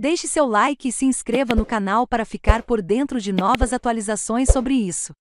Deixe seu like e se inscreva no canal para ficar por dentro de novas atualizações sobre isso.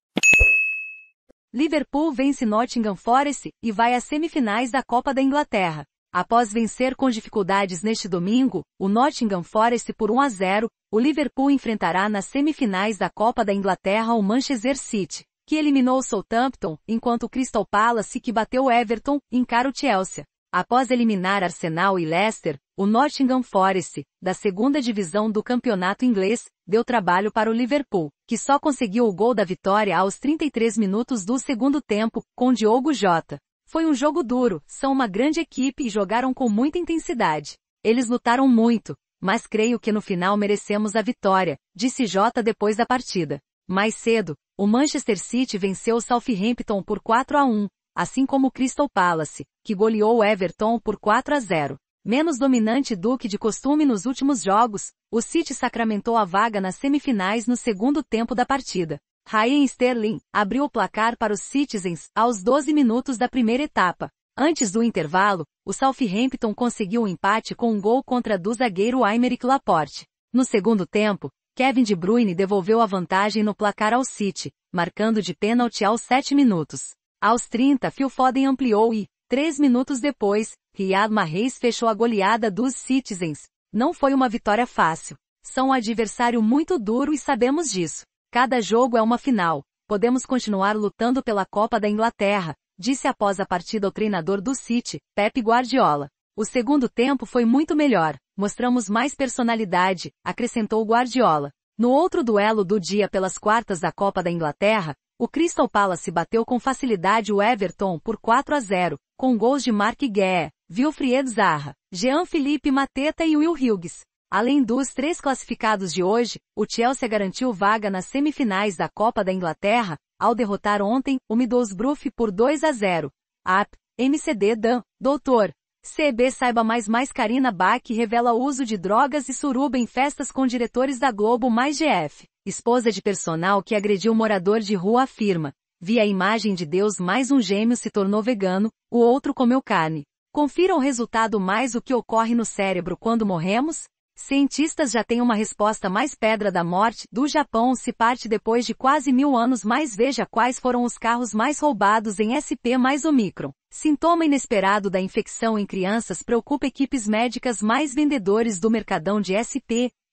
Liverpool vence Nottingham Forest e vai às semifinais da Copa da Inglaterra. Após vencer com dificuldades neste domingo, o Nottingham Forest por 1 a 0, o Liverpool enfrentará nas semifinais da Copa da Inglaterra o Manchester City, que eliminou o Southampton, enquanto o Crystal Palace que bateu o Everton, encara o Chelsea. Após eliminar Arsenal e Leicester, o Nottingham Forest, da segunda divisão do campeonato inglês, deu trabalho para o Liverpool, que só conseguiu o gol da vitória aos 33 minutos do segundo tempo, com Diogo Jota. Foi um jogo duro, são uma grande equipe e jogaram com muita intensidade. Eles lutaram muito, mas creio que no final merecemos a vitória, disse Jota depois da partida. Mais cedo, o Manchester City venceu o Southampton por 4 a 1, assim como Crystal Palace, que goleou Everton por 4 a 0. Menos dominante do que de costume nos últimos jogos, o City sacramentou a vaga nas semifinais no segundo tempo da partida. Raheem Sterling abriu o placar para os Citizens aos 12 minutos da primeira etapa. Antes do intervalo, o Southampton conseguiu um empate com um gol contra do zagueiro Aymeric Laporte. No segundo tempo, Kevin De Bruyne devolveu a vantagem no placar ao City, marcando de pênalti aos 7 minutos. Aos 30, Phil Foden ampliou e, três minutos depois, Riyad Mahrez fechou a goleada dos Citizens. Não foi uma vitória fácil. São um adversário muito duro e sabemos disso. Cada jogo é uma final. Podemos continuar lutando pela Copa da Inglaterra, disse após a partida o treinador do City, Pep Guardiola. O segundo tempo foi muito melhor, mostramos mais personalidade, acrescentou Guardiola. No outro duelo do dia pelas quartas da Copa da Inglaterra, o Crystal Palace bateu com facilidade o Everton por 4 a 0, com gols de Mark Gué, Wilfried Zaha, Jean-Philippe Mateta e Will Hughes. Além dos três classificados de hoje, o Chelsea garantiu vaga nas semifinais da Copa da Inglaterra, ao derrotar ontem o Middlesbrough por 2 a 0. AP, MCD Dan, Doutor. CB saiba mais mais Karina Bach revela uso de drogas e suruba em festas com diretores da Globo mais GF esposa de personal que agrediu morador de rua afirma, vi a imagem de Deus mais um gêmeo se tornou vegano, o outro comeu carne. Confira o resultado mais o que ocorre no cérebro quando morremos? Cientistas já têm uma resposta mais pedra da morte do Japão se parte depois de quase mil anos mais veja quais foram os carros mais roubados em SP mais Omicron. Sintoma inesperado da infecção em crianças preocupa equipes médicas mais vendedores do mercadão de SP,